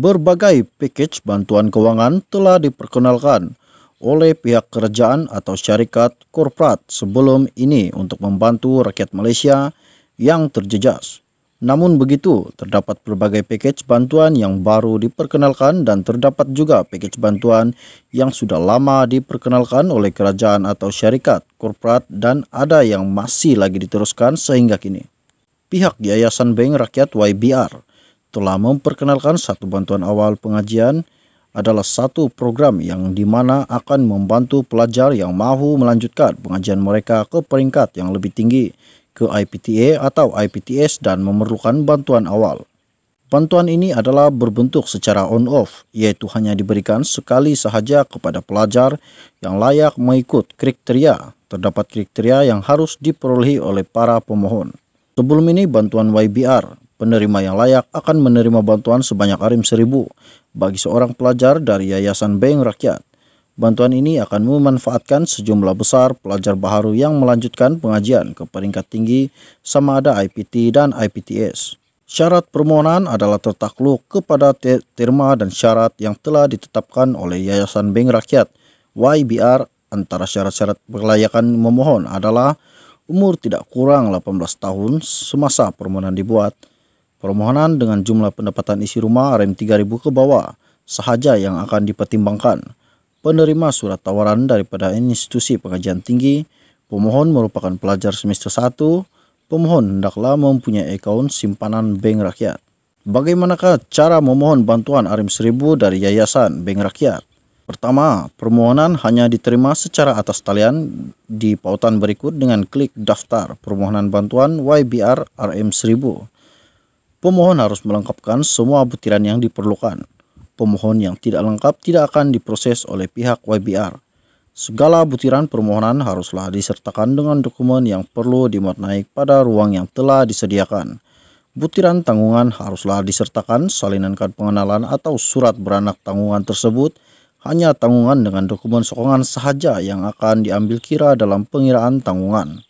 Berbagai package bantuan keuangan telah diperkenalkan oleh pihak kerajaan atau syarikat korporat sebelum ini untuk membantu rakyat Malaysia yang terjejas. Namun begitu, terdapat berbagai package bantuan yang baru diperkenalkan dan terdapat juga package bantuan yang sudah lama diperkenalkan oleh kerajaan atau syarikat, korporat dan ada yang masih lagi diteruskan sehingga kini. Pihak Yayasan Bank Rakyat YBR telah memperkenalkan satu bantuan awal pengajian adalah satu program yang dimana akan membantu pelajar yang mahu melanjutkan pengajian mereka ke peringkat yang lebih tinggi ke IPTA atau IPTS dan memerlukan bantuan awal. Bantuan ini adalah berbentuk secara on-off, yaitu hanya diberikan sekali sahaja kepada pelajar yang layak mengikut kriteria. Terdapat kriteria yang harus diperolehi oleh para pemohon. Sebelum ini bantuan YBR, Penerima yang layak akan menerima bantuan sebanyak arim seribu bagi seorang pelajar dari Yayasan Bank Rakyat. Bantuan ini akan memanfaatkan sejumlah besar pelajar baharu yang melanjutkan pengajian ke peringkat tinggi sama ada IPT dan IPTS. Syarat permohonan adalah tertakluk kepada terma dan syarat yang telah ditetapkan oleh Yayasan Bank Rakyat YBR antara syarat-syarat kelayakan memohon adalah umur tidak kurang 18 tahun semasa permohonan dibuat, Permohonan dengan jumlah pendapatan isi rumah RM 3000 ke bawah sahaja yang akan dipertimbangkan. Penerima surat tawaran daripada institusi pengajian tinggi, pemohon merupakan pelajar semester 1, pemohon hendaklah mempunyai akaun simpanan bank rakyat. Bagaimanakah cara memohon bantuan RM 1000 dari Yayasan Bank Rakyat? Pertama, permohonan hanya diterima secara atas talian di pautan berikut dengan klik daftar permohonan bantuan YBR RM 1000 Pemohon harus melengkapkan semua butiran yang diperlukan. Pemohon yang tidak lengkap tidak akan diproses oleh pihak YBR. Segala butiran permohonan haruslah disertakan dengan dokumen yang perlu dimuat naik pada ruang yang telah disediakan. Butiran tanggungan haruslah disertakan salinankan pengenalan atau surat beranak tanggungan tersebut. Hanya tanggungan dengan dokumen sokongan sahaja yang akan diambil kira dalam pengiraan tanggungan.